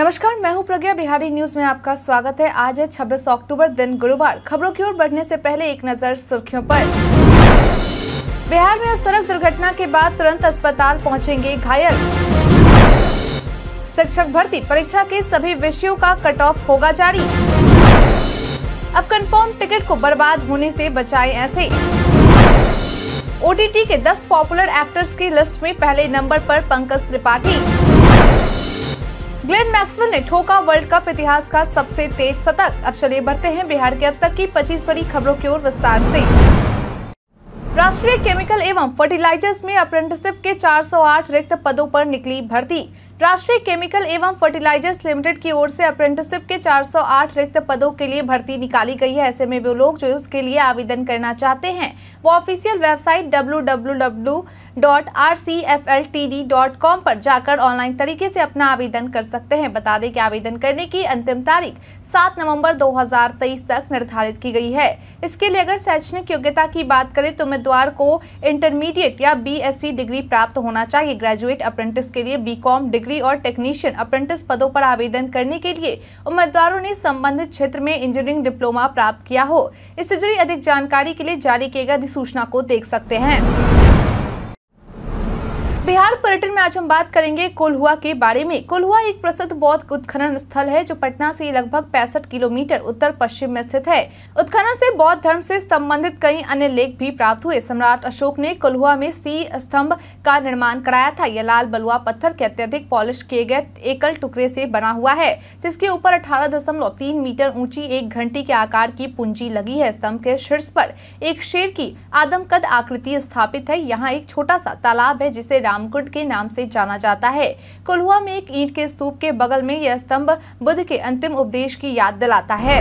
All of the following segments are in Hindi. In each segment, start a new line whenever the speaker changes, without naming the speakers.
नमस्कार मैं हूं प्रज्ञा बिहारी न्यूज में आपका स्वागत है आज है 26 अक्टूबर दिन गुरुवार खबरों की ओर बढ़ने से पहले एक नजर सुर्खियों पर बिहार में सड़क दुर्घटना के बाद तुरंत अस्पताल पहुंचेंगे घायल शिक्षक भर्ती परीक्षा के सभी विषयों का कट ऑफ होगा जारी अब कंफर्म टिकट को बर्बाद होने से बचाए ऐसे ओटीटी के 10 पॉपुलर एक्टर्स की लिस्ट में पहले नंबर पर पंकज त्रिपाठी ग्लेन मैक्सवेल ने ठोका वर्ल्ड कप इतिहास का सबसे तेज शतक अब चलिए बढ़ते हैं बिहार के अब तक की पच्चीस बड़ी खबरों की ओर विस्तार से राष्ट्रीय केमिकल एवं फर्टिलाइजर्स में अप्रेंटिसिप के 408 रिक्त पदों पर निकली भर्ती राष्ट्रीय केमिकल एवं फर्टिलाइजर्स लिमिटेड की ओर से अप्रेंटिसशिप के 408 रिक्त पदों के लिए भर्ती निकाली गई है ऐसे में वो लोग जो इसके लिए आवेदन करना चाहते हैं वो ऑफिशियल वेबसाइट www.rcfltd.com पर जाकर ऑनलाइन तरीके से अपना आवेदन कर सकते हैं बता दें कि आवेदन करने की अंतिम तारीख 7 नवम्बर दो तक निर्धारित की गई है इसके लिए अगर शैक्षणिक योग्यता की बात करें तो उम्मीदवार को इंटरमीडिएट या बी डिग्री प्राप्त होना चाहिए ग्रेजुएट अप्रेंटिस के लिए बी डिग्री डिग्री और टेक्नीशियन अप्रेंटिस पदों पर आवेदन करने के लिए उम्मीदवारों ने संबंधित क्षेत्र में इंजीनियरिंग डिप्लोमा प्राप्त किया हो इससे जुड़ी अधिक जानकारी के लिए जारी किए गए अधिसूचना को देख सकते हैं बिहार पर्यटन में आज हम बात करेंगे कोल्हुआ के बारे में कोल्हुआ एक प्रसिद्ध बौद्ध उत्खनन स्थल है जो पटना से लगभग पैंसठ किलोमीटर उत्तर पश्चिम में स्थित है उत्खनन से बौद्ध धर्म से संबंधित कई अन्य लेख भी प्राप्त हुए सम्राट अशोक ने कोल्हुआ में सी स्तंभ का निर्माण कराया था यह लाल बलुआ पत्थर के अत्यधिक पॉलिश किए गए एकल टुकड़े से बना हुआ है जिसके ऊपर अठारह मीटर ऊंची एक घंटी के आकार की पूंजी लगी है स्तंभ के शीर्ष पर एक शेर की आदमकद आकृति स्थापित है यहाँ एक छोटा सा तालाब है जिसे रामकुंड के नाम से जाना जाता है कुल्हुआ में एक ईंट के स्तूप के बगल में यह स्तंभ बुद्ध के अंतिम उपदेश की याद दिलाता है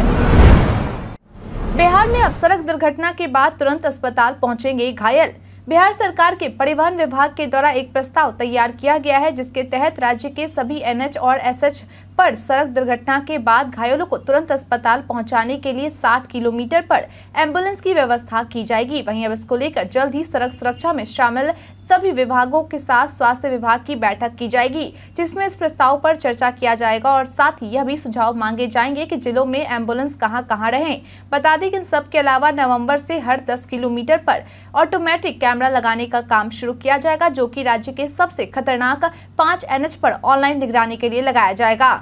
बिहार में अब सड़क दुर्घटना के बाद तुरंत अस्पताल पहुँचेंगे घायल बिहार सरकार के परिवहन विभाग के द्वारा एक प्रस्ताव तैयार किया गया है जिसके तहत राज्य के सभी एनएच और एसएच पर सड़क दुर्घटना के बाद घायलों को तुरंत अस्पताल पहुंचाने के लिए 60 किलोमीटर पर एम्बुलेंस की व्यवस्था की जाएगी वहीं अब इसको लेकर जल्द ही सड़क सुरक्षा में शामिल सभी विभागों के साथ स्वास्थ्य विभाग की बैठक की जाएगी जिसमें इस प्रस्ताव पर चर्चा किया जाएगा और साथ ही यह भी सुझाव मांगे जाएंगे कि जिलों में एम्बुलेंस कहाँ कहाँ रहें बता दें कि इन सब के अलावा नवंबर से हर 10 किलोमीटर पर ऑटोमेटिक कैमरा लगाने का काम शुरू किया जाएगा जो कि राज्य के सबसे खतरनाक पाँच एन पर ऑनलाइन निगरानी के लिए लगाया जाएगा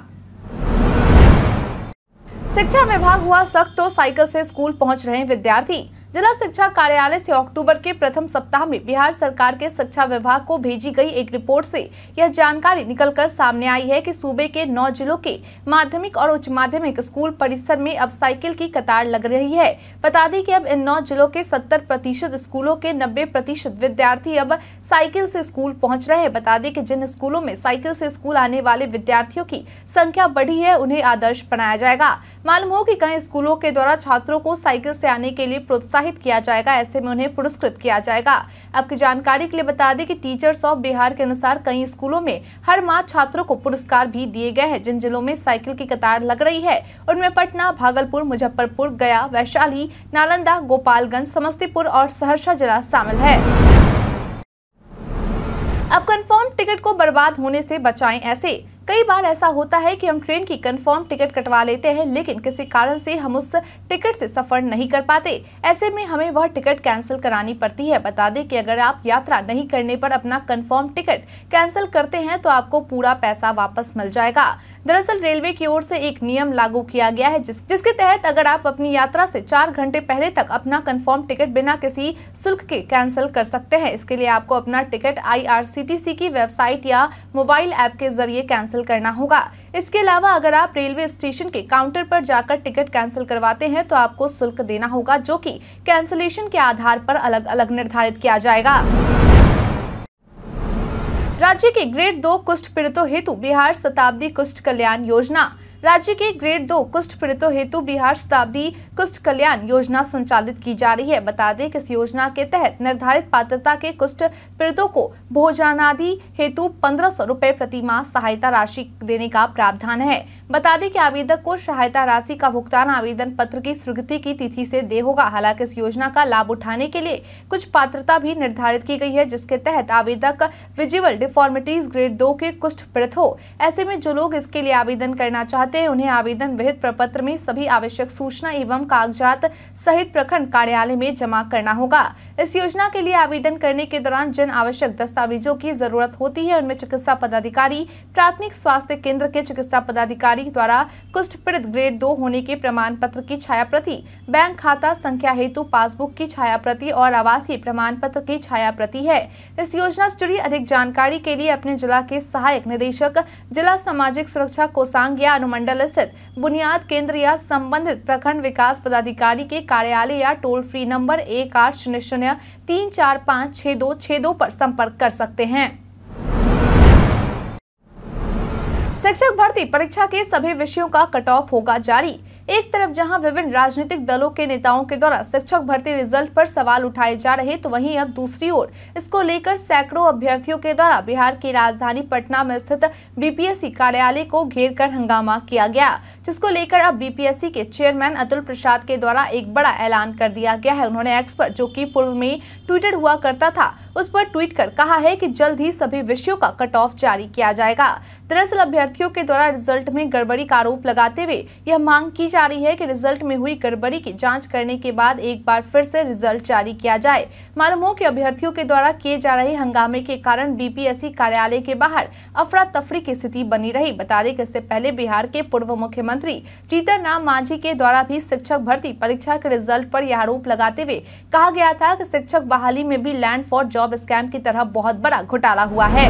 शिक्षा विभाग हुआ सख्त तो साइकिल से स्कूल पहुंच रहे विद्यार्थी जिला शिक्षा कार्यालय से अक्टूबर के प्रथम सप्ताह में बिहार सरकार के शिक्षा विभाग को भेजी गई एक रिपोर्ट से यह जानकारी निकलकर सामने आई है कि सूबे के नौ जिलों के माध्यमिक और उच्च माध्यमिक स्कूल परिसर में अब साइकिल की कतार लग रही है बता दें कि अब इन नौ जिलों के सत्तर प्रतिशत स्कूलों के नब्बे प्रतिशत विद्यार्थी अब साइकिल से स्कूल पहुँच रहे हैं बता दें कि जिन स्कूलों में साइकिल से स्कूल आने वाले विद्यार्थियों की संख्या बढ़ी है उन्हें आदर्श बनाया जाएगा मालूम हो की कई स्कूलों के द्वारा छात्रों को साइकिल से आने के लिए प्रोत्साहन प्रोत्साहित किया जाएगा ऐसे में उन्हें पुरस्कृत किया जाएगा आपकी जानकारी के लिए बता दें कि टीचर्स ऑफ बिहार के अनुसार कई स्कूलों में हर माह छात्रों को पुरस्कार भी दिए गए हैं जिन जिलों में साइकिल की कतार लग रही है उनमें पटना भागलपुर मुजफ्फरपुर गया वैशाली नालंदा गोपालगंज समस्तीपुर और सहरसा जिला शामिल है अब कन्फर्म टिकट को बर्बाद होने से बचाएं ऐसे कई बार ऐसा होता है कि हम ट्रेन की कंफर्म टिकट कटवा लेते हैं लेकिन किसी कारण से हम उस टिकट से सफर नहीं कर पाते ऐसे में हमें वह टिकट कैंसिल करानी पड़ती है बता दें कि अगर आप यात्रा नहीं करने पर अपना कंफर्म टिकट कैंसिल करते हैं तो आपको पूरा पैसा वापस मिल जाएगा दरअसल रेलवे की ओर से एक नियम लागू किया गया है जिस, जिसके तहत अगर आप अपनी यात्रा से चार घंटे पहले तक अपना कंफर्म टिकट बिना किसी शुल्क के कैंसिल कर सकते हैं इसके लिए आपको अपना टिकट आईआरसीटीसी की वेबसाइट या मोबाइल ऐप के जरिए कैंसिल करना होगा इसके अलावा अगर आप रेलवे स्टेशन के काउंटर पर जाकर टिकट कैंसिल करवाते हैं तो आपको शुल्क देना होगा जो की कैंसिलेशन के आधार पर अलग अलग निर्धारित किया जाएगा राज्य के ग्रेड दो कुष्ठ पीड़ितों हेतु बिहार शताब्दी कुष्ठ कल्याण योजना राज्य के ग्रेड दो कुष्ठ पीड़ितों हेतु बिहार शताब्दी कुष्ठ कल्याण योजना संचालित की जा रही है बता दें कि इस योजना के तहत निर्धारित पात्रता के कुष्ठ पीड़ितों को भोजनादि हेतु पंद्रह सौ रूपए प्रति माह सहायता राशि देने का प्रावधान है बता दें कि आवेदक को सहायता राशि का भुगतान आवेदन पत्र की स्वीकृति की तिथि से दे होगा हालांकि इस योजना का लाभ उठाने के लिए कुछ पात्रता भी निर्धारित की गई है जिसके तहत आवेदक विजिबल डिफॉर्मिटीज ग्रेड दो के कुष्ठ पीड़ित हो ऐसे में जो लोग इसके लिए आवेदन करना चाहते हैं उन्हें आवेदन विहित प्रपत्र में सभी आवश्यक सूचना एवं कागजात सहित प्रखंड कार्यालय में जमा करना होगा इस योजना के लिए आवेदन करने के दौरान जिन आवश्यक दस्तावेजों की जरूरत होती है उनमें चिकित्सा पदाधिकारी प्राथमिक स्वास्थ्य केंद्र के चिकित्सा पदाधिकारी अधिकारी द्वारा कुष्ठ पीड़ित ग्रेड दो होने के प्रमाण पत्र की छाया प्रति बैंक खाता संख्या हेतु पासबुक की छाया प्रति और आवासीय प्रमाण पत्र की छाया प्रति है इस योजना से जुड़ी अधिक जानकारी के लिए अपने जिला के सहायक निदेशक जिला सामाजिक सुरक्षा कोसांग या अनुमंडल स्थित बुनियाद केंद्र या संबंधित प्रखंड विकास पदाधिकारी के कार्यालय या टोल फ्री नंबर एक आठ शून्य शून्य तीन चार पाँच छः दो छः दो पर संपर्क कर सकते हैं शिक्षक भर्ती परीक्षा के सभी विषयों का कट ऑफ होगा जारी एक तरफ जहां विभिन्न राजनीतिक दलों के नेताओं के द्वारा शिक्षक भर्ती रिजल्ट पर सवाल उठाए जा रहे तो वहीं अब दूसरी ओर इसको लेकर सैकड़ों अभ्यर्थियों के द्वारा बिहार की राजधानी पटना में स्थित बीपीएससी कार्यालय को घेर कर हंगामा किया गया जिसको लेकर अब बीपीएससी के चेयरमैन अतुल प्रसाद के द्वारा एक बड़ा ऐलान कर दिया गया है उन्होंने एक्सपर्ट जो की पूर्व में ट्विटर हुआ करता था उस पर ट्वीट कर कहा है की जल्द ही सभी विषयों का कट ऑफ जारी किया जाएगा दरअसल अभ्यर्थियों के द्वारा रिजल्ट में गड़बड़ी का आरोप लगाते हुए यह मांग की जा जारी है कि रिजल्ट में हुई गड़बड़ी की जांच करने के बाद एक बार फिर से रिजल्ट जारी किया जाए मालूम हो कि अभ्यर्थियों के द्वारा किए जा रहे हंगामे के कारण बीपीएससी कार्यालय के बाहर अफरा तफरी की स्थिति बनी रही बता दें कि इससे पहले बिहार के पूर्व मुख्यमंत्री जीतन राम मांझी के द्वारा भी शिक्षक भर्ती परीक्षा के रिजल्ट आरोप यह आरोप लगाते हुए कहा गया था की शिक्षक बहाली में भी लैंड फॉर जॉब स्कैम की तरह बहुत बड़ा घोटाला हुआ है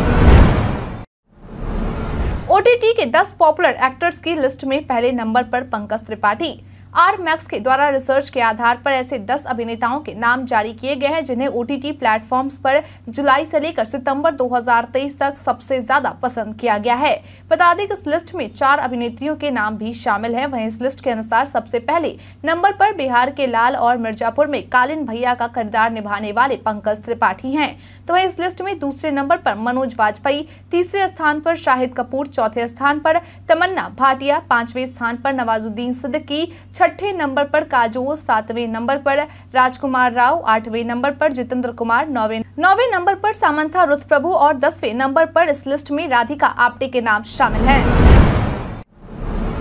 ओटीटी के 10 पॉपुलर एक्टर्स की लिस्ट में पहले नंबर पर पंकज त्रिपाठी आर मैक्स के द्वारा रिसर्च के आधार पर ऐसे 10 अभिनेताओं के नाम जारी किए गए हैं जिन्हें ओटीटी प्लेटफॉर्म्स पर जुलाई से लेकर सितंबर 2023 तक सबसे ज्यादा पसंद किया गया है बता दें कि इस लिस्ट में चार अभिनेत्रियों के नाम भी शामिल हैं वहीं इस लिस्ट के अनुसार सबसे पहले नंबर पर बिहार के लाल और मिर्जापुर में कालीन भैया का किरदार निभाने वाले पंकज त्रिपाठी है तो वही इस लिस्ट में दूसरे नंबर पर मनोज वाजपेयी तीसरे स्थान पर शाहिद कपूर चौथे स्थान पर तमन्ना भाटिया पांचवें स्थान पर नवाजुद्दीन सिद्दीकी छठे नंबर पर काजोल सातवें नंबर पर राजकुमार राव आठवें नंबर पर जितेंद्र कुमार नौवे नौवे नंबर पर सामंथा रुथ प्रभु और दसवें नंबर पर इस लिस्ट में राधिका आपटे के नाम शामिल हैं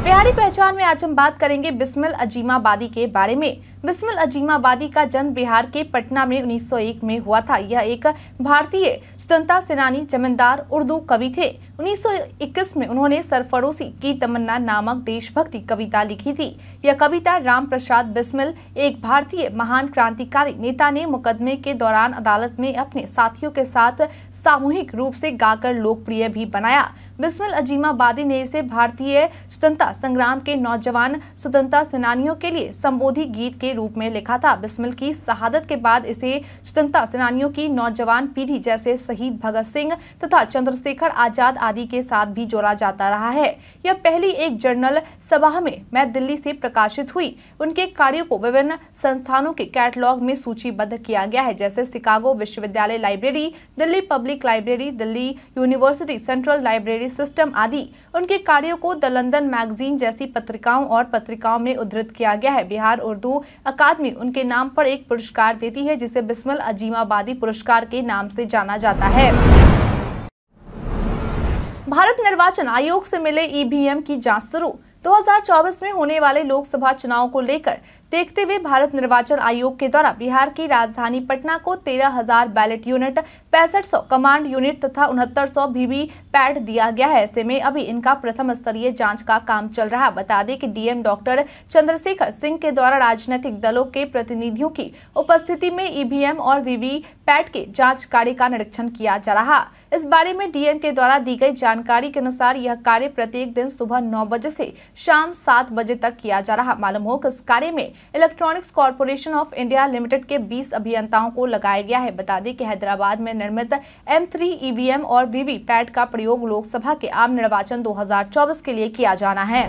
बिहारी पहचान में आज हम बात करेंगे बिस्मिल अजीमाबादी के बारे में बिस्मिल अजीमाबादी का जन्म बिहार के पटना में 1901 में हुआ था यह एक भारतीय स्वतंत्रता सेनानी जमींदार उर्दू कवि थे 1921 में उन्होंने सरफरोशी की तमन्ना नामक देशभक्ति कविता लिखी थी यह कविता राम प्रसाद बिस्मिल एक भारतीय महान क्रांतिकारी नेता ने मुकदमे के दौरान अदालत में अपने साथियों के साथ सामूहिक रूप से गाकर लोकप्रिय भी बनाया बिस्मिल अजीमाबादी ने इसे भारतीय स्वतंत्रता संग्राम के नौजवान स्वतंत्रता सेनानियों के लिए संबोधित गीत के रूप में लिखा था बिस्मिल की शहादत के बाद इसे स्वतंत्रता सेनानियों की नौजवान पीढ़ी जैसे शहीद भगत सिंह तथा चंद्रशेखर आजाद आदि के साथ भी जोड़ा जाता रहा है यह पहली एक जर्नल सभा में मैं दिल्ली से प्रकाशित हुई उनके कार्यो को विभिन्न संस्थानों के कैटलॉग में सूचीबद्ध किया गया है जैसे शिकागो विश्वविद्यालय library Delhi public library Delhi university central library system आदि उनके कार्यों को द लंदन मैगजीन जैसी पत्रिकाओं और पत्रिकाओं में उद्धृत किया गया है बिहार उर्दू अकादमी उनके नाम पर एक पुरस्कार देती है जिसे बिस्मल अजीमाबादी पुरस्कार के नाम से जाना जाता है भारत निर्वाचन आयोग से मिले ईवीएम की जांच शुरू 2024 में होने वाले लोकसभा चुनाव को लेकर देखते हुए भारत निर्वाचन आयोग के द्वारा बिहार की राजधानी पटना को 13,000 बैलेट यूनिट पैंसठ कमांड यूनिट तथा उनहत्तर सौ पैड दिया गया है ऐसे में अभी इनका प्रथम स्तरीय जांच का काम चल रहा बता दें कि डीएम डॉक्टर चंद्रशेखर सिंह के द्वारा राजनीतिक दलों के प्रतिनिधियों की उपस्थिति में ईवीएम और वीवी पैट के जाँच कार्य का निरीक्षण किया जा रहा इस बारे में डीएम के द्वारा दी गई जानकारी के अनुसार यह कार्य प्रत्येक दिन सुबह नौ बजे से शाम सात बजे तक किया जा रहा मालूम हो कि इस कार्य में electronics corporation of India limited के 20 अभियंताओं को लगाया गया है बता दें कि हैदराबाद में निर्मित एम थ्री ईवीएम और वीवीपैट का प्रयोग लोकसभा के आम निर्वाचन दो के लिए किया जाना है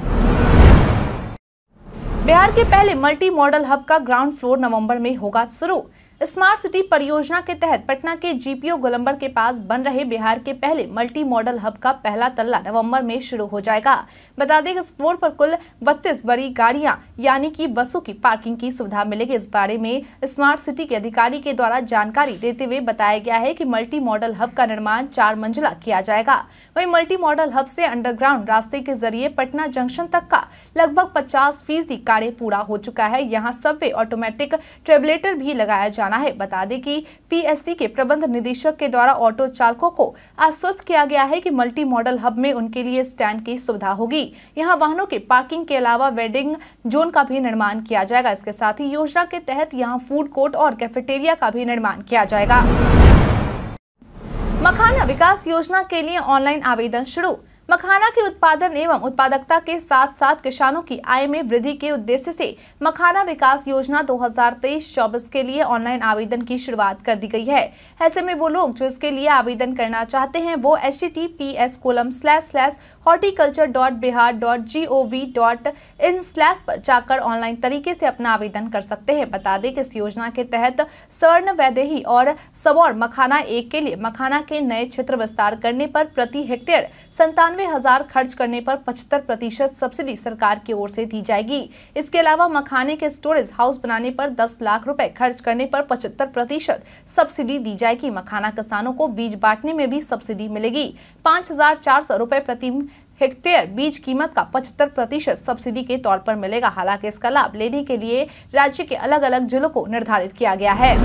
बिहार के पहले मल्टी मॉडल हब का ग्राउंड फ्लोर नवंबर में होगा शुरू स्मार्ट सिटी परियोजना के तहत पटना के जीपीओ गोलम्बर के पास बन रहे बिहार के पहले मल्टी मॉडल हब का पहला तल्ला नवंबर में शुरू हो जाएगा बता दें कि इस फ्लोर पर कुल 32 बड़ी गाड़ियां यानी कि बसों की पार्किंग की सुविधा मिलेगी इस बारे में स्मार्ट सिटी के अधिकारी के द्वारा जानकारी देते हुए बताया गया है की मल्टी मॉडल हब का निर्माण चार मंजिला किया जाएगा वही मल्टी मॉडल हब से अंडरग्राउंड रास्ते के जरिए पटना जंक्शन तक का लगभग पचास फीसदी कार्य पूरा हो चुका है यहाँ सबवे ऑटोमेटिक ट्रेबलेटर भी लगाया जा जाना है बता दें कि पीएससी के प्रबंध निदेशक के द्वारा ऑटो चालकों को आश्वस्त किया गया है कि मल्टी मॉडल हब में उनके लिए स्टैंड की सुविधा होगी यहाँ वाहनों के पार्किंग के अलावा वेडिंग जोन का भी निर्माण किया जाएगा इसके साथ ही योजना के तहत यहाँ फूड कोर्ट और कैफेटेरिया का भी निर्माण किया जाएगा मखाना विकास योजना के लिए ऑनलाइन आवेदन शुरू मखाना के उत्पादन एवं उत्पादकता के साथ साथ किसानों की आय में वृद्धि के उद्देश्य से मखाना विकास योजना 2023-24 के लिए ऑनलाइन आवेदन की शुरुआत कर दी गई है ऐसे में वो लोग जो इसके लिए आवेदन करना चाहते हैं वो H T T P S colon slash slash horticulture dot Bihar dot G O V dot in slash पर जाकर ऑनलाइन तरीके से अपना आवेदन कर सकते हैं बता दें कि इस योजना के तहत स्वर्ण वैदेही और सबौर मखाना एक के लिए मखाना के नए क्षेत्र विस्तार करने पर प्रति हेक्टेयर संतानवे पंचानवे हजार खर्च करने पर पचहत्तर प्रतिशत सब्सिडी सरकार की ओर से दी जाएगी इसके अलावा मखाने के स्टोरेज हाउस बनाने पर 10 लाख रुपए खर्च करने पर पचहत्तर प्रतिशत सब्सिडी दी जाएगी मखाना किसानों को बीज बांटने में भी सब्सिडी मिलेगी पाँच हजार चार सौ रुपए प्रति हेक्टेयर बीज कीमत का 75 प्रतिशत सब्सिडी के तौर पर मिलेगा हालांकि इसका लाभ लेने के लिए राज्य के अलग अलग जिलों को निर्धारित किया गया है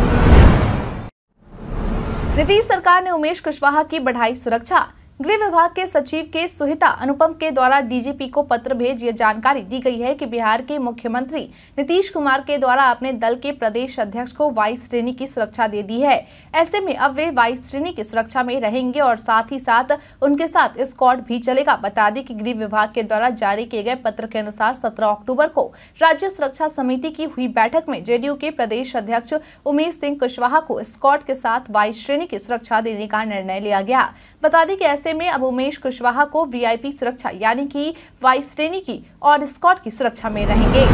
नीतीश सरकार ने उमेश कुशवाहा की बढ़ाई सुरक्षा गृह विभाग के सचिव के सुहिता अनुपम के द्वारा डीजीपी को पत्र भेज यह जानकारी दी गई है कि बिहार के मुख्यमंत्री नीतीश कुमार के द्वारा अपने दल के प्रदेश अध्यक्ष को वाइस श्रेणी की सुरक्षा दे दी है ऐसे में अब वे वाइस श्रेणी की सुरक्षा में रहेंगे और साथ ही साथ उनके साथ स्कॉट भी चलेगा बता दें की गृह विभाग के द्वारा जारी किए गए पत्र के अनुसार सत्रह अक्टूबर को राज्य सुरक्षा समिति की हुई बैठक में जेडीयू के प्रदेश अध्यक्ष उमेश सिंह कुशवाहा को स्कॉट के साथ वाइस श्रेणी की सुरक्षा देने का निर्णय लिया गया बता दें कि ऐसे में अब उमेश कुशवाहा को वीआईपी सुरक्षा यानी कि वाइस श्रेणी की और स्कॉट की सुरक्षा में रहेंगे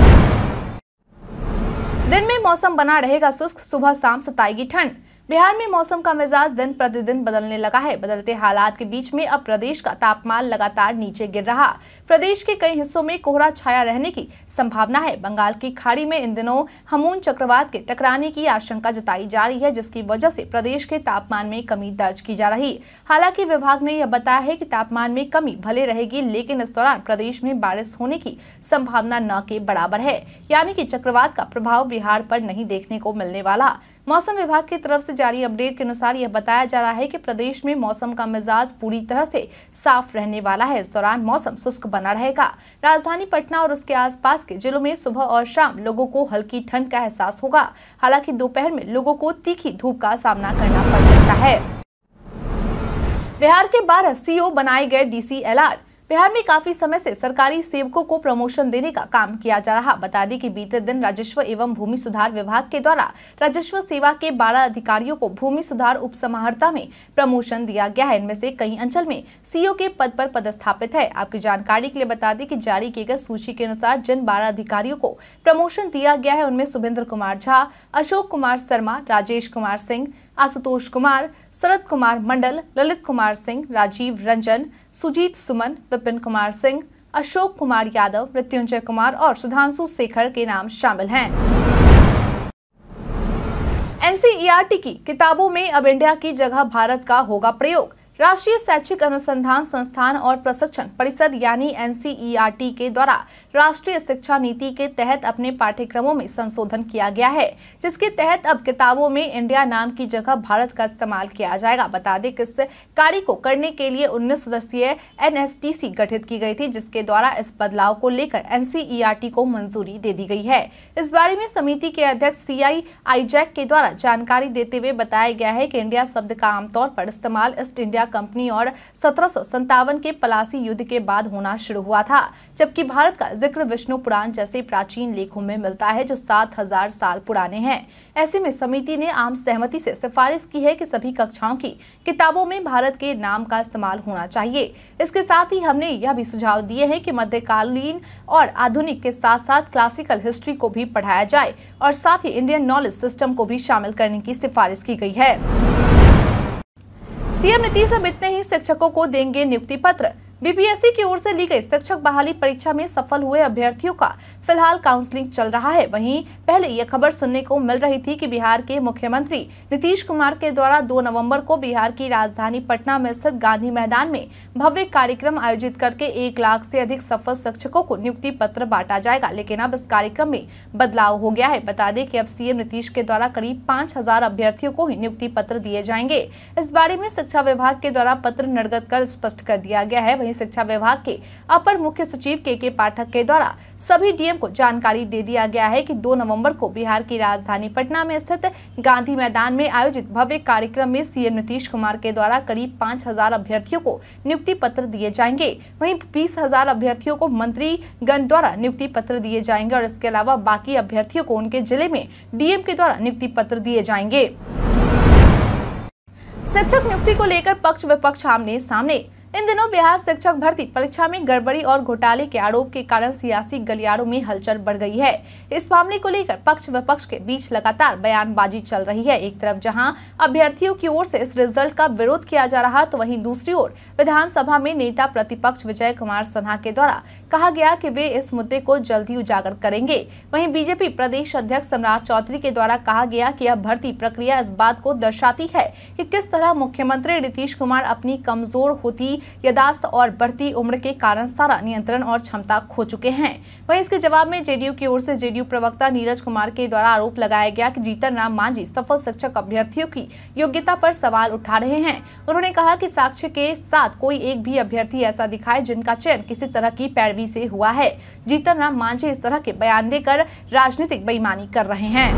दिन में मौसम बना रहेगा शुष्क सुबह शाम सताएगी ठंड बिहार में मौसम का मिजाज दिन प्रतिदिन बदलने लगा है बदलते हालात के बीच में अब प्रदेश का तापमान लगातार नीचे गिर रहा प्रदेश के कई हिस्सों में कोहरा छाया रहने की संभावना है बंगाल की खाड़ी में इन दिनों हमून चक्रवात के टकराने की आशंका जताई जा रही है जिसकी वजह से प्रदेश के तापमान में कमी दर्ज की जा रही हालांकि विभाग ने यह बताया है की तापमान में कमी भले रहेगी लेकिन इस दौरान प्रदेश में बारिश होने की संभावना न के बराबर है यानी की चक्रवात का प्रभाव बिहार आरोप नहीं देखने को मिलने वाला मौसम विभाग की तरफ से जारी अपडेट के अनुसार यह बताया जा रहा है कि प्रदेश में मौसम का मिजाज पूरी तरह से साफ रहने वाला है इस दौरान मौसम शुष्क बना रहेगा राजधानी पटना और उसके आसपास के जिलों में सुबह और शाम लोगों को हल्की ठंड का एहसास होगा हालांकि दोपहर में लोगों को तीखी धूप का सामना करना पड़ सकता है बिहार के बारह सीओ बनाए गए डीसीएलआर बिहार में काफी समय से सरकारी सेवकों को प्रमोशन देने का काम किया जा रहा बता दें कि बीते दिन राजस्व एवं भूमि सुधार विभाग के द्वारा राजस्व सेवा के 12 अधिकारियों को भूमि सुधार उप में प्रमोशन दिया गया है इनमें से कई अंचल में सीओ के पद पर पदस्थापित है आपकी जानकारी के लिए बता दें कि जारी किए गए सूची के अनुसार जिन बारह अधिकारियों को प्रमोशन दिया गया है उनमें सुभेंद्र कुमार झा अशोक कुमार शर्मा राजेश कुमार सिंह आशुतोष कुमार शरद कुमार मंडल ललित कुमार सिंह राजीव रंजन सुजीत सुमन विपिन कुमार सिंह अशोक कुमार यादव मृत्युंजय कुमार और सुधांशु शेखर के नाम शामिल हैं एनसीईआरटी की किताबों में अब इंडिया की जगह भारत का होगा प्रयोग राष्ट्रीय शैक्षिक अनुसंधान संस्थान और प्रशिक्षण परिषद यानी एनसीईआरटी के द्वारा राष्ट्रीय शिक्षा नीति के तहत अपने पाठ्यक्रमों में संशोधन किया गया है जिसके तहत अब किताबों में इंडिया नाम की जगह भारत का इस्तेमाल किया जाएगा बता दें कि इस कार्य को करने के लिए उन्नीस सदस्यीय एन गठित की गई थी जिसके द्वारा इस बदलाव को लेकर एन को मंजूरी दे दी गई है इस बारे में समिति के अध्यक्ष आई आई के द्वारा जानकारी देते हुए बताया गया है कि इंडिया शब्द का आमतौर पर इस्तेमाल ईस्ट इंडिया कंपनी और सत्रह के पलासी युद्ध के बाद होना शुरू हुआ था जबकि भारत का जिक्र विष्णु पुराण जैसे प्राचीन लेखों में मिलता है जो सात हजार साल पुराने हैं ऐसे में समिति ने आम सहमति से सिफारिश की है कि सभी कक्षाओं की किताबों में भारत के नाम का इस्तेमाल होना चाहिए इसके साथ ही हमने यह भी सुझाव दिए है की मध्यकालीन और आधुनिक के साथ साथ क्लासिकल हिस्ट्री को भी पढ़ाया जाए और साथ ही इंडियन नॉलेज सिस्टम को भी शामिल करने की सिफारिश की गई है सीएम नीतीश अब इतने ही शिक्षकों को देंगे नियुक्ति पत्र बीपीएससी की ओर से ली गई शिक्षक बहाली परीक्षा में सफल हुए अभ्यर्थियों का फिलहाल काउंसलिंग चल रहा है वहीं पहले यह खबर सुनने को मिल रही थी कि बिहार के मुख्यमंत्री नीतीश कुमार के द्वारा 2 नवंबर को बिहार की राजधानी पटना में स्थित गांधी मैदान में भव्य कार्यक्रम आयोजित करके एक लाख से अधिक सफल शिक्षकों को नियुक्ति पत्र बांटा जाएगा लेकिन अब इस कार्यक्रम में बदलाव हो गया है बता दें की अब सीएम नीतीश के द्वारा करीब पाँच अभ्यर्थियों को ही नियुक्ति पत्र दिए जाएंगे इस बारे में शिक्षा विभाग के द्वारा पत्र निर्गत कर स्पष्ट कर दिया गया है वहीं शिक्षा विभाग के अपर मुख्य सचिव के के पाठक के द्वारा सभी डीएम को जानकारी दे दिया गया है कि 2 नवंबर को बिहार की राजधानी पटना में स्थित गांधी मैदान में आयोजित भव्य कार्यक्रम में सीएम नीतीश कुमार के द्वारा करीब पाँच अभ्यर्थियों को नियुक्ति पत्र दिए जाएंगे वही बीस अभ्यर्थियों को मंत्रीगण द्वारा नियुक्ति पत्र दिए जाएंगे और इसके अलावा बाकी अभ्यर्थियों को उनके जिले में डीएम के द्वारा नियुक्ति पत्र दिए जाएंगे शिक्षक नियुक्ति को लेकर पक्ष विपक्ष आमने सामने इन दिनों बिहार शिक्षक भर्ती परीक्षा में गड़बड़ी और घोटाले के आरोप के कारण सियासी गलियारों में हलचल बढ़ गई है इस मामले को लेकर पक्ष विपक्ष के बीच लगातार बयानबाजी चल रही है एक तरफ जहां अभ्यर्थियों की ओर से इस रिजल्ट का विरोध किया जा रहा तो वहीं दूसरी ओर विधानसभा में नेता प्रतिपक्ष विजय कुमार सिन्हा के द्वारा कहा गया की वे इस मुद्दे को जल्दी उजागर करेंगे वही बीजेपी प्रदेश अध्यक्ष सम्राट चौधरी के द्वारा कहा गया की यह भर्ती प्रक्रिया इस बात को दर्शाती है की किस तरह मुख्यमंत्री नीतीश कुमार अपनी कमजोर होती की और बढ़ती उम्र के कारण सारा नियंत्रण और क्षमता खो चुके हैं वहीं इसके जवाब में जेडीयू की ओर से जेडीयू प्रवक्ता नीरज कुमार के द्वारा आरोप लगाया गया कि जीतन राम मांझी सफल शिक्षक अभ्यर्थियों की योग्यता पर सवाल उठा रहे हैं उन्होंने कहा की साक्ष्य के साथ कोई एक भी अभ्यर्थी ऐसा दिखाए जिनका चयन किसी तरह की पैरवी से हुआ है जीतन राम मांझी इस तरह के बयान देकर राजनीतिक बेईमानी कर रहे हैं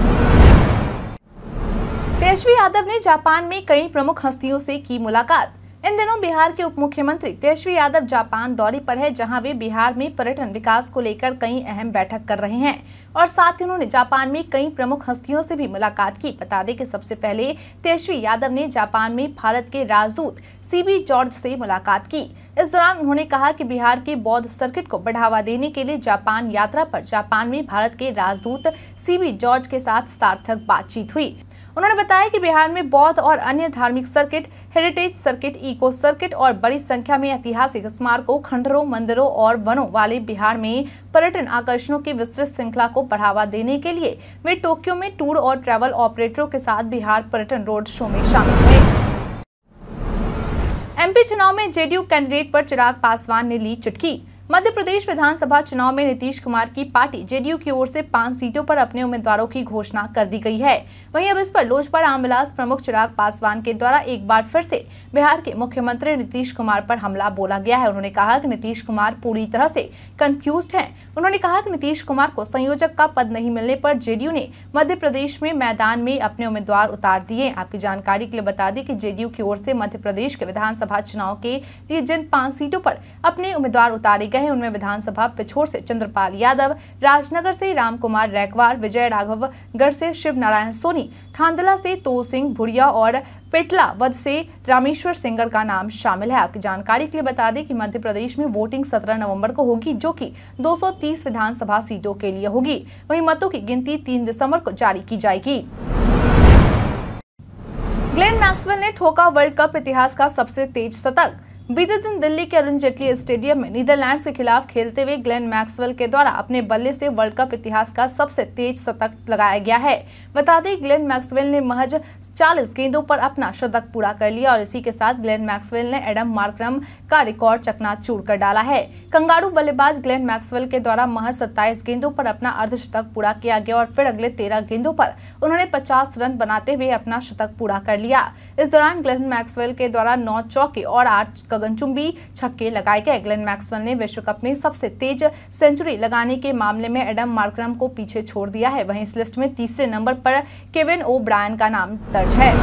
तेजस्वी यादव ने जापान में कई प्रमुख हस्तियों से की मुलाकात इन दिनों बिहार के उप मुख्यमंत्री तेजस्वी यादव जापान दौरे पर है जहां वे बिहार में पर्यटन विकास को लेकर कई अहम बैठक कर रहे हैं और साथ ही उन्होंने जापान में कई प्रमुख हस्तियों से भी मुलाकात की बता दें कि सबसे पहले तेजस्वी यादव ने जापान में भारत के राजदूत सीबी जॉर्ज से मुलाकात की इस दौरान उन्होंने कहा की बिहार के बौद्ध सर्किट को बढ़ावा देने के लिए जापान यात्रा आरोप जापान में भारत के राजदूत सी जॉर्ज के साथ सार्थक बातचीत हुई उन्होंने बताया कि बिहार में बौद्ध और अन्य धार्मिक circuit heritage circuit eco circuit और बड़ी संख्या में ऐतिहासिक स्मारकों खंडरों मंदिरों और वनों वाले बिहार में पर्यटन आकर्षणों की विस्तृत श्रृंखला को बढ़ावा देने के लिए वे टोक्यो में टूर और ट्रेवल ऑपरेटरों के साथ बिहार पर्यटन रोड शो में शामिल हुए एमपी चुनाव में जेडीयू कैंडिडेट पर चिराग पासवान ने ली चुटकी मध्य प्रदेश विधानसभा चुनाव में नीतीश कुमार की पार्टी जेडीयू की ओर से पांच सीटों पर अपने उम्मीदवारों की घोषणा कर दी गई है वहीं अब इस पर लोजपा रामविलास प्रमुख चिराग पासवान के द्वारा एक बार फिर से बिहार के मुख्यमंत्री नीतीश कुमार पर हमला बोला गया है उन्होंने कहा कि नीतीश कुमार पूरी तरह से कंफ्यूज है उन्होंने कहा की नीतीश कुमार को संयोजक का पद नहीं मिलने पर जेडीयू ने मध्य प्रदेश में मैदान में अपने उम्मीदवार उतार दिए आपकी जानकारी के लिए बता दी की जेडीयू की ओर से मध्य प्रदेश के विधानसभा चुनाव के लिए जिन पांच सीटों पर अपने उम्मीदवार उतारे गए हैं उनमें विधानसभा पिछोर से चंद्रपाल यादव राजनगर से रामकुमार रैकवार विजय राघवगढ़ से शिव नारायण सोनी खांदला से तो सिंह भुड़िया और पेटला वध से रामेश्वर सिंगर का नाम शामिल है आपकी जानकारी के लिए बता दें कि मध्य प्रदेश में वोटिंग 17 नवंबर को होगी जो कि 230 विधानसभा सीटों के लिए होगी वहीं मतों की गिनती 3 दिसंबर को जारी की जाएगी ग्लेन मैक्सवेल ने ठोका वर्ल्ड कप इतिहास का सबसे तेज शतक बीते दिन दिल्ली के अरुण जेटली स्टेडियम में नीदरलैंड्स के खिलाफ खेलते हुए ग्लेन मैक्सवेल के द्वारा अपने बल्ले से वर्ल्ड कप इतिहास का सबसे तेज शतक लगाया गया है बता दें ग्लेन मैक्सवेल ने महज 40 गेंदों पर अपना शतक पूरा कर लिया और इसी के साथ ग्लेन मैक्सवेल ने एडम मार्क्रम का रिकॉर्ड चकनाचूर कर डाला है कंगारू बल्लेबाज ग्लेन मैक्सवेल के द्वारा महज सत्ताईस गेंदों पर अपना अर्धशतक पूरा किया गया और फिर अगले तेरह गेंदों पर उन्होंने पचास रन बनाते हुए अपना शतक पूरा कर लिया इस दौरान ग्लेन मैक्सवेल के द्वारा नौ चौके और आठ गगनचुंबी छक्के लगाए गए ग्लेन मैक्सवेल ने विश्व कप में सबसे तेज सेंचुरी लगाने के मामले में एडम मार्क्रम को पीछे छोड़ दिया है वही इस लिस्ट में तीसरे नंबर पर केविन ओ ब्रायन का नाम दर्ज है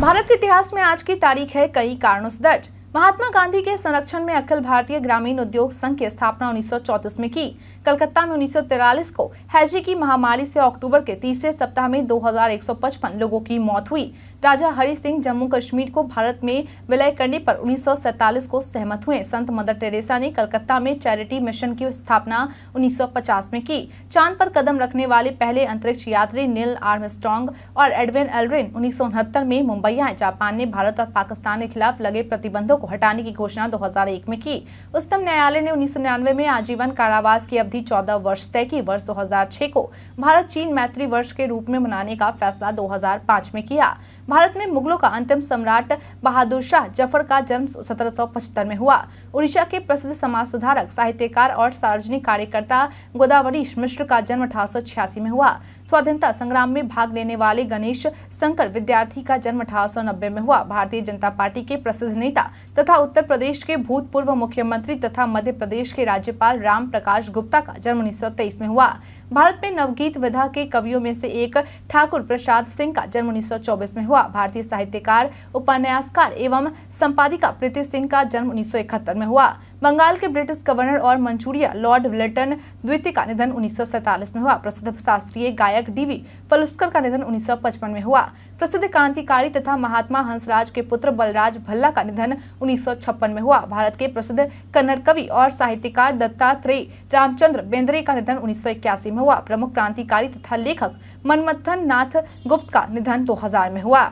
भारत के इतिहास में आज की तारीख है कई कारणों से दर्ज महात्मा गांधी के संरक्षण में अखिल भारतीय ग्रामीण उद्योग संघ की स्थापना उन्नीस में की कलकत्ता में उन्नीस को हैजी की महामारी से अक्टूबर के तीसरे सप्ताह में 2155 लोगों की मौत हुई राजा हरि सिंह जम्मू कश्मीर को भारत में विलय करने पर उन्नीस को सहमत हुए संत मदर टेरेसा ने कलकत्ता में चैरिटी मिशन की स्थापना 1950 में की चांद पर कदम रखने वाले पहले अंतरिक्ष यात्री नील आर्मस्ट्रॉन्ग और एडविन एलरिन उन्नीस में मुंबई आए जापान ने भारत और पाकिस्तान के खिलाफ लगे प्रतिबंधों को हटाने की घोषणा दो में की उच्चतम न्यायालय ने उन्नीस में आजीवन कारावास की अवधि 14 वर्ष तय की वर्ष 2006 को भारत चीन मैत्री वर्ष के रूप में मनाने का फैसला 2005 में किया भारत में मुगलों का अंतिम सम्राट बहादुर शाह जफर का जन्म सत्रह में हुआ उड़ीसा के प्रसिद्ध समाज सुधारक साहित्यकार और सार्वजनिक कार्यकर्ता गोदावरी मिश्र का जन्म अठारह में हुआ स्वाधीनता संग्राम में भाग लेने वाले गणेश शंकर विद्यार्थी का जन्म अठारह में हुआ भारतीय जनता पार्टी के प्रसिद्ध नेता तथा उत्तर प्रदेश के भूतपूर्व मुख्यमंत्री तथा मध्य प्रदेश के राज्यपाल राम प्रकाश गुप्ता का जन्म उन्नीस में हुआ भारत में नवगीत विधा के कवियों में से एक ठाकुर प्रसाद सिंह का जन्म 1924 में हुआ भारतीय साहित्यकार उपन्यासकार एवं संपादिका प्रीति सिंह का जन्म उन्नीस में हुआ बंगाल के ब्रिटिश गवर्नर और मंचूरिया लॉर्ड विलेटन द्वितीय का निधन उन्नीस में हुआ प्रसिद्ध शास्त्रीय गायक डीवी पलुस्कर का निधन 1955 में हुआ प्रसिद्ध क्रांतिकारी तथा महात्मा हंसराज के पुत्र बलराज भल्ला का निधन उन्नीस में हुआ भारत के प्रसिद्ध कन्नड़ कवि और साहित्यकार दत्तात्रेय रामचंद्र बेंद्रे का निधन उन्नीस में हुआ प्रमुख क्रांतिकारी तथा लेखक मनमथन नाथ गुप्त का निधन दो में हुआ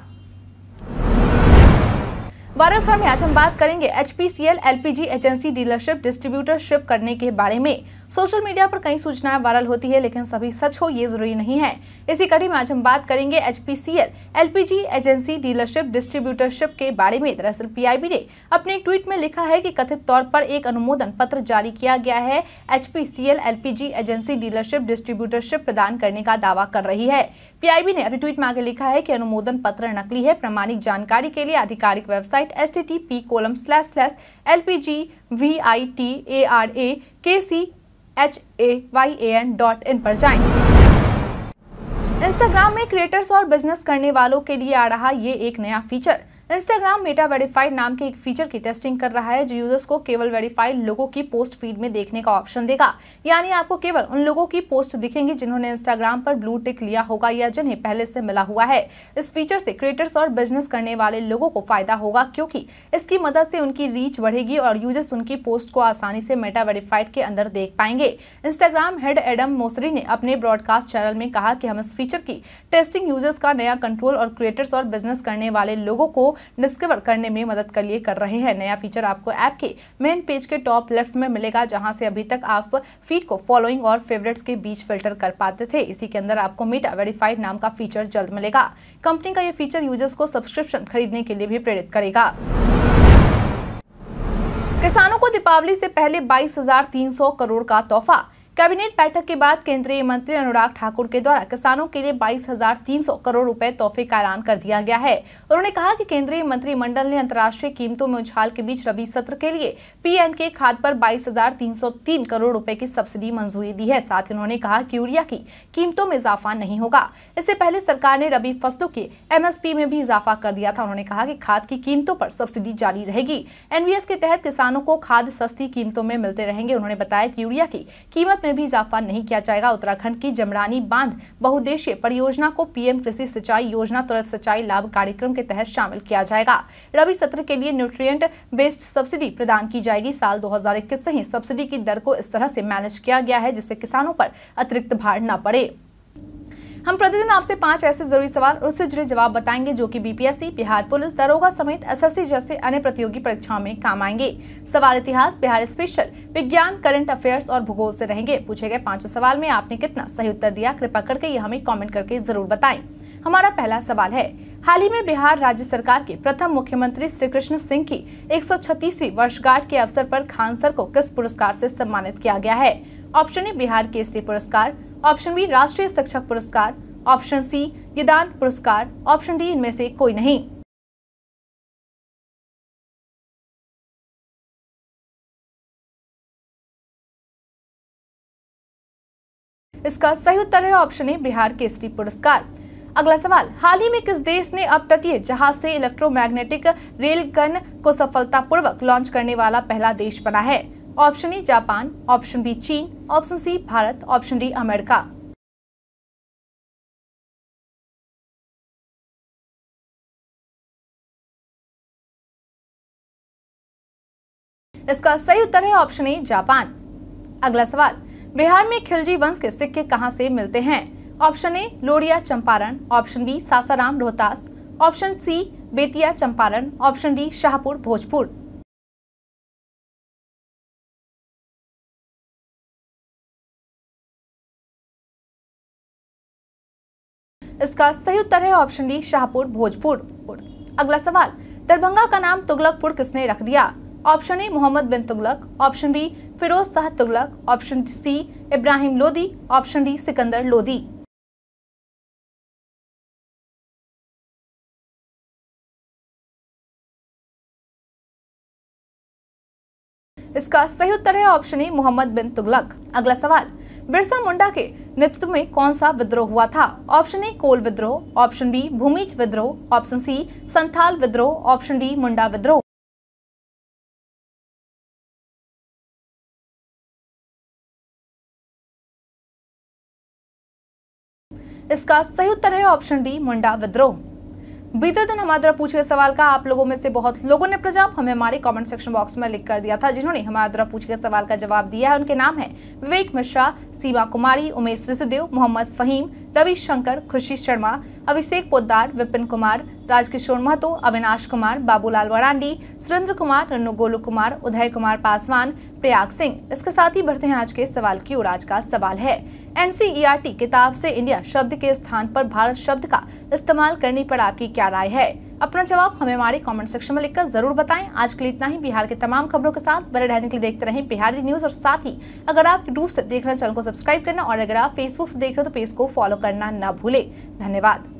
बारह खंड में आज हम बात करेंगे H P C L L P G agency dealership distributorship करने के बारे में सोशल मीडिया पर कई सूचनाएं वायरल होती है लेकिन सभी सच हो ये जरूरी नहीं है इसी कड़ी में आज हम बात करेंगे H P agency dealership distributorship के बारे में दरअसल पी ने अपने एक ट्वीट में लिखा है कि कथित तौर पर एक अनुमोदन पत्र जारी किया गया है H P agency dealership distributorship प्रदान करने का दावा कर रही है पीआईबी ने अपने ट्वीट में आगे लिखा है कि अनुमोदन पत्र नकली है प्रमाणिक जानकारी के लिए आधिकारिक website S T T P colon slash slash L P G V I T A R A K C H A Y A N dot in पर जाएं। इंस्टाग्राम में क्रिएटर्स और बिजनेस करने वालों के लिए आ रहा ये एक नया फीचर इंस्टाग्राम मेटा वेरीफाइड नाम के एक फीचर की टेस्टिंग कर रहा है जो यूजर्स को केवल वेरीफाइड लोगों की पोस्ट फीड में देखने का ऑप्शन देगा यानी आपको केवल उन लोगों की पोस्ट दिखेंगी जिन्होंने इंस्टाग्राम पर ब्लू टिक लिया होगा या जिन्हें पहले से मिला हुआ है इस फीचर से क्रिएटर्स और बिजनेस करने वाले लोगों को फायदा होगा क्योंकि इसकी मदद से उनकी रीच बढ़ेगी और यूजर्स उनकी पोस्ट को आसानी से मेटा वेरीफाइड के अंदर देख पाएंगे इंस्टाग्राम हेड एडम मोसरी ने अपने ब्रॉडकास्ट चैनल में कहा कि हम इस फीचर की टेस्टिंग यूजर्स का नया कंट्रोल और क्रिएटर्स और बिजनेस करने वाले लोगों को डिस्कवर करने में मदद कर लिए कर रहे हैं नया फीचर आपको ऐप के मेन पेज के टॉप लेफ्ट में मिलेगा जहां से अभी तक आप फीड को फॉलोइंग और फेवरेट्स के बीच फिल्टर कर पाते थे इसी के अंदर आपको मीटा वेरीफाइड नाम का फीचर जल्द मिलेगा कंपनी का ये फीचर यूजर्स को सब्सक्रिप्शन खरीदने के लिए भी प्रेरित करेगा किसानों को दीपावली से पहले बाईस करोड़ का तोहफा कैबिनेट बैठक के बाद केंद्रीय मंत्री अनुराग ठाकुर के द्वारा किसानों के लिए 22,300 करोड़ रुपए तोहफे का ऐलान कर दिया गया है उन्होंने कहा कि केंद्रीय मंत्रिमंडल ने अंतर्राष्ट्रीय कीमतों में उछाल के बीच रबी सत्र के लिए पी एंड के खाद पर 22,303 करोड़ रुपए की सब्सिडी मंजूरी दी है साथ ही उन्होंने कहा की यूरिया की कीमतों में इजाफा नहीं होगा इससे पहले सरकार ने रबी फसलों के एम में भी इजाफा कर दिया था उन्होंने कहा की खाद की कीमतों पर सब्सिडी जारी रहेगी एनवीएस के तहत किसानों को खाद सस्ती कीमतों में मिलते रहेंगे उन्होंने बताया की यूरिया की कीमत में भी इजाफा नहीं किया जाएगा उत्तराखंड की जमरानी बांध बहुद्देशीय परियोजना को पीएम कृषि सिंचाई योजना तुरंत सिंचाई लाभ कार्यक्रम के तहत शामिल किया जाएगा रवि सत्र के लिए न्यूट्रिय बेस्ड सब्सिडी प्रदान की जाएगी साल दो से ही सब्सिडी की दर को इस तरह से मैनेज किया गया है जिससे किसानों पर अतिरिक्त भार न पड़े हम प्रतिदिन आपसे पांच ऐसे जरूरी सवाल और उससे जुड़े जवाब बताएंगे जो कि बीपीएससी बिहार पुलिस दरोगा समेत एसएससी जैसे अन्य प्रतियोगी परीक्षाओं में काम आएंगे सवाल इतिहास बिहार स्पेशल विज्ञान करंट अफेयर्स और भूगोल से रहेंगे पूछे गए पांचों सवाल में आपने कितना सही उत्तर दिया कृपा करके ये हमें कॉमेंट करके जरूर बताए हमारा पहला सवाल है हाल ही में बिहार राज्य सरकार के प्रथम मुख्यमंत्री श्री कृष्ण सिंह की एक वर्षगांठ के अवसर आरोप खानसर को किस पुरस्कार ऐसी सम्मानित किया गया है ऑप्शन ए बिहार केसरी पुरस्कार ऑप्शन बी राष्ट्रीय शिक्षक पुरस्कार ऑप्शन सी निदान पुरस्कार ऑप्शन डी इनमें से कोई नहीं इसका सही उत्तर है ऑप्शन ए बिहार केसरी पुरस्कार अगला सवाल हाल ही में किस देश ने अब तटीय जहाज से इलेक्ट्रोमैग्नेटिक रेलगन को सफलतापूर्वक लॉन्च करने वाला पहला देश बना है option A Japan option B चीन option C Bharat option D America इसका सही उत्तर है ऑप्शन ए जापान अगला सवाल बिहार में खिलजी वंश के सिक्के कहां से मिलते हैं option A Lauriya Champaran option B Sasaram Rohtas option C Bettiah Champaran option D Shahpur Bhojpur इसका सही उत्तर है ऑप्शन डी शाहपुर भोजपुर अगला सवाल दरभंगा का नाम तुगलकपुर किसने रख दिया option A Muhammad bin Tughlaq option B Firoz Shah Tughlaq option C Ibrahim Lodi option D Sikandar Lodi इसका सही उत्तर है ऑप्शन ए मोहम्मद बिन तुगलक अगला सवाल बिरसा मुंडा के नेतृत्व में कौन सा विद्रोह हुआ था ऑप्शन ए कोल विद्रोह ऑप्शन बी भूमिज विद्रोह ऑप्शन सी संथाल विद्रोह ऑप्शन डी मुंडा विद्रोह इसका सही उत्तर है ऑप्शन डी मुंडा विद्रोह बीते दिन हमारे द्वारा पूछे गए सवाल का आप लोगों में से बहुत लोगों ने प्रजाप हमें हमारे कमेंट सेक्शन बॉक्स में लिख कर दिया था जिन्होंने हमारे द्वारा पूछे गए सवाल का जवाब दिया है उनके नाम है विवेक मिश्रा सीमा कुमारी उमेश सिसदेव मोहम्मद फहीम रवि शंकर खुशी शर्मा अभिषेक पोदार विपिन कुमार राजकिशोर महतो अविनाश कुमार बाबूलाल वरांडी सुरेंद्र कुमार रनु गोलू कुमार उदय कुमार पासवान प्रयाग सिंह इसके साथ ही बढ़ते हैं आज के सवाल की ओर आज का सवाल है एनसीईआरटी किताब से इंडिया शब्द के स्थान पर भारत शब्द का इस्तेमाल करने पर आपकी क्या राय है अपना जवाब हमें हमारे कमेंट सेक्शन में लिखकर जरूर बताएं आज के लिए इतना ही बिहार के तमाम खबरों के साथ बने रहने के लिए देखते रहें बिहारी न्यूज और साथ ही अगर आप यूट्यूब से देख रहे हैं चैनल को सब्सक्राइब करना और अगर आप फेसबुक से देख रहे हो तो पेज को फॉलो करना न भूले धन्यवाद